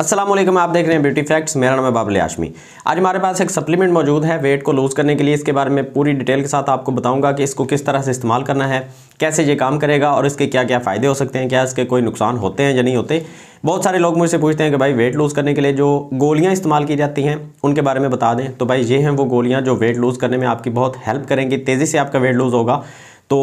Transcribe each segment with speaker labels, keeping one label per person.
Speaker 1: असलम आप देख रहे हैं ब्यूटी फैक्ट्स मेरा नाम है बाबले आशमी आज हमारे पास एक सप्लीमेंट मौजूद है वेट को लूज़ करने के लिए इसके बारे में पूरी डिटेल के साथ आपको बताऊंगा कि इसको किस तरह से इस्तेमाल करना है कैसे ये काम करेगा और इसके क्या क्या फ़ायदे हो सकते हैं क्या इसके कोई नुकसान होते हैं या नहीं होते बहुत सारे लोग मुझसे पूछते हैं कि भाई वेट लूज़ करने के लिए जो गोलियाँ इस्तेमाल की जाती हैं उनके बारे में बता दें तो भाई ये हैं वो गोलियाँ जो वेट लूज़ करने में आपकी बहुत हेल्प करेंगी तेज़ी से आपका वेट लूज़ होगा तो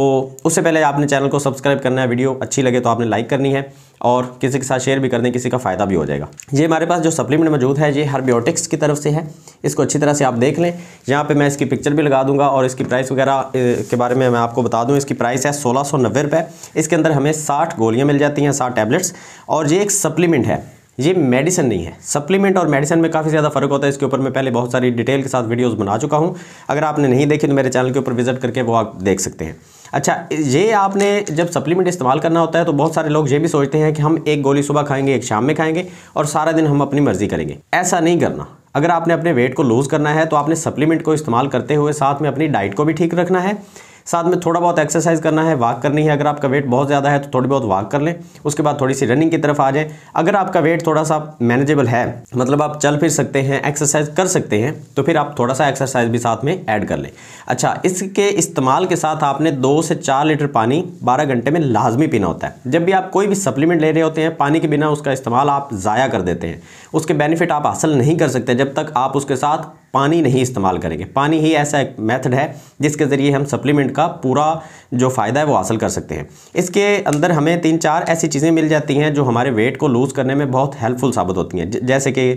Speaker 1: उससे पहले आपने चैनल को सब्सक्राइब करना है वीडियो अच्छी लगे तो आपने लाइक करनी है और किसी के साथ शेयर भी कर दें किसी का फ़ायदा भी हो जाएगा ये हमारे पास जो सप्लीमेंट मौजूद है ये हर्बियोटिक्स की तरफ से है इसको अच्छी तरह से आप देख लें यहाँ पे मैं इसकी पिक्चर भी लगा दूंगा और इसकी प्राइस वगैरह के बारे में मैं आपको बता दूं इसकी प्राइस है सोलह सौ इसके अंदर हमें साठ गोलियाँ मिल जाती हैं साठ टैबलेट्स और ये एक सप्लीमेंट है ये मेडिसिन नहीं है सप्लीमेंट और मेडिसिन में काफ़ी ज़्यादा फर्क होता है इसके ऊपर मैं पहले बहुत सारी डिटेल के साथ वीडियोस बना चुका हूँ अगर आपने नहीं देखी तो मेरे चैनल के ऊपर विजिट करके वो आप देख सकते हैं अच्छा ये आपने जब सप्लीमेंट इस्तेमाल करना होता है तो बहुत सारे लोग ये भी सोचते हैं कि हम एक गोली सुबह खाएंगे एक शाम में खाएंगे और सारा दिन हम अपनी मर्ज़ी करेंगे ऐसा नहीं करना अगर आपने अपने वेट को लूज़ करना है तो आपने सप्लीमेंट को इस्तेमाल करते हुए साथ में अपनी डाइट को भी ठीक रखना है साथ में थोड़ा बहुत एक्सरसाइज करना है वॉक करनी है अगर आपका वेट बहुत ज़्यादा है तो थोड़ी बहुत वॉक कर लें उसके बाद थोड़ी सी रनिंग की तरफ आ जाए अगर आपका वेट थोड़ा सा मैनेजेबल है मतलब आप चल फिर सकते हैं एक्सरसाइज कर सकते हैं तो फिर आप थोड़ा सा एक्सरसाइज भी साथ में ऐड कर लें अच्छा इसके इस्तेमाल के साथ आपने दो से चार लीटर पानी बारह घंटे में लाजमी पीना होता है जब भी आप कोई भी सप्लीमेंट ले रहे होते हैं पानी के बिना उसका इस्तेमाल आप ज़ाया कर देते हैं उसके बेनिफिट आप हासिल नहीं कर सकते जब तक आप उसके साथ पानी नहीं इस्तेमाल करेंगे पानी ही ऐसा एक मेथड है जिसके ज़रिए हम सप्लीमेंट का पूरा जो फ़ायदा है वो हासिल कर सकते हैं इसके अंदर हमें तीन चार ऐसी चीज़ें मिल जाती हैं जो हमारे वेट को लूज़ करने में बहुत हेल्पफुल साबित होती हैं जैसे कि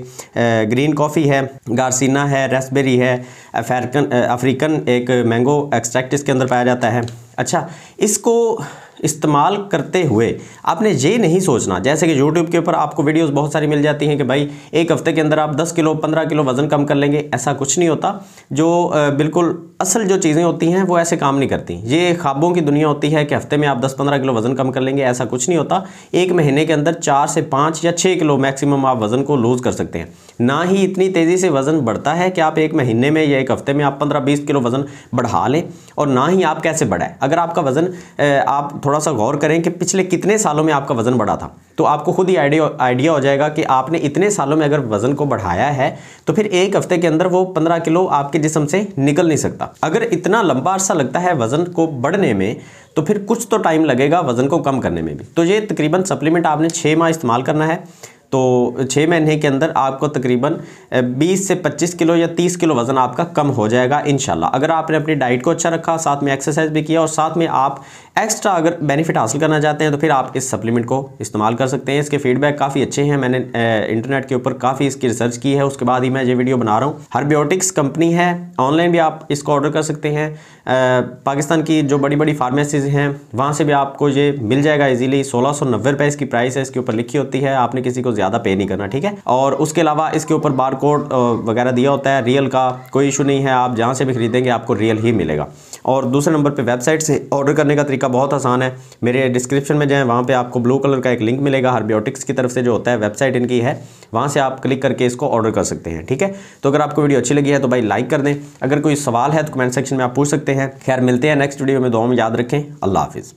Speaker 1: ग्रीन कॉफ़ी है गारसीना है रेसबेरी है अफ्रीकन एक मैंगो एक्सट्रैक्ट इसके अंदर पाया जाता है अच्छा इसको इस्तेमाल करते हुए आपने ये नहीं सोचना जैसे कि यूट्यूब के ऊपर आपको वीडियोस बहुत सारी मिल जाती हैं कि भाई एक हफ्ते के अंदर आप 10 किलो 15 किलो वज़न कम कर लेंगे ऐसा कुछ नहीं होता जो बिल्कुल असल जो चीज़ें होती हैं वो ऐसे काम नहीं करती ये ख्वाबों की दुनिया होती है कि हफ्ते में आप दस पंद्रह किलो वज़न कम कर लेंगे ऐसा कुछ नहीं होता एक महीने के अंदर चार से पाँच या छः किलो मैक्सिमम आप वज़न को लूज़ कर सकते हैं ना ही इतनी तेज़ी से वज़न बढ़ता है कि आप एक महीने में या एक हफ्ते में आप पंद्रह बीस किलो वज़न बढ़ा लें और ना ही आप कैसे बढ़ाएं अगर आपका वज़न आप थोड़ा थोड़ा सा गौर करें कि पिछले कितने सालों में आपका वज़न बढ़ा था तो आपको खुद ही आइडिया हो जाएगा कि आपने इतने सालों में अगर वज़न को बढ़ाया है तो फिर एक हफ्ते के अंदर वो पंद्रह किलो आपके जिसम से निकल नहीं सकता अगर इतना लंबा अरसा लगता है वज़न को बढ़ने में तो फिर कुछ तो टाइम लगेगा वज़न को कम करने में भी तो ये तकरीबन सप्लीमेंट आपने छः माह इस्तेमाल करना है तो छः महीने के अंदर आपको तकरीबन 20 से 25 किलो या 30 किलो वज़न आपका कम हो जाएगा इन अगर आपने अपनी डाइट को अच्छा रखा साथ में एक्सरसाइज भी किया और साथ में आप एक्स्ट्रा अगर बेनिफिट हासिल करना चाहते हैं तो फिर आप इस सप्लीमेंट को इस्तेमाल कर सकते हैं इसके फीडबैक काफ़ी अच्छे हैं मैंने इंटरनेट के ऊपर काफ़ी इसकी रिसर्च की है उसके बाद ही मैं ये वीडियो बना रहा हूँ हर्बियोटिक्स कंपनी है ऑनलाइन भी आप इसको ऑर्डर कर सकते हैं पाकिस्तान की जो बड़ी बड़ी फार्मेसीज हैं वहाँ से भी आपको ये मिल जाएगा इजीली सोलह सौ नब्बे इसकी प्राइस है इसके ऊपर लिखी होती है आपने किसी को ज़्यादा पे नहीं करना ठीक है और उसके अलावा इसके ऊपर बार कोड वगैरह दिया होता है रियल का कोई इशू नहीं है आप जहाँ से भी खरीदेंगे आपको रियल ही मिलेगा और दूसरे नंबर पर वेबसाइट से ऑर्डर करने का तरीका का बहुत आसान है मेरे डिस्क्रिप्शन में जाएँ वहाँ पर आपको ब्लू कलर का एक लिंक मिलेगा हार्बियोटिक्स की तरफ से जो होता है वेबसाइट इनकी है वहाँ से आप क्लिक करके इसको ऑर्डर कर सकते हैं ठीक है तो अगर आपको वीडियो अच्छी लगी है तो भाई लाइक कर दें अगर कोई सवाल है तो कमेंट सेक्शन में आप पूछ सकते हैं खैर मिलते हैं नेक्स्ट वीडियो में दो में याद रखें अल्लाह हाफिज़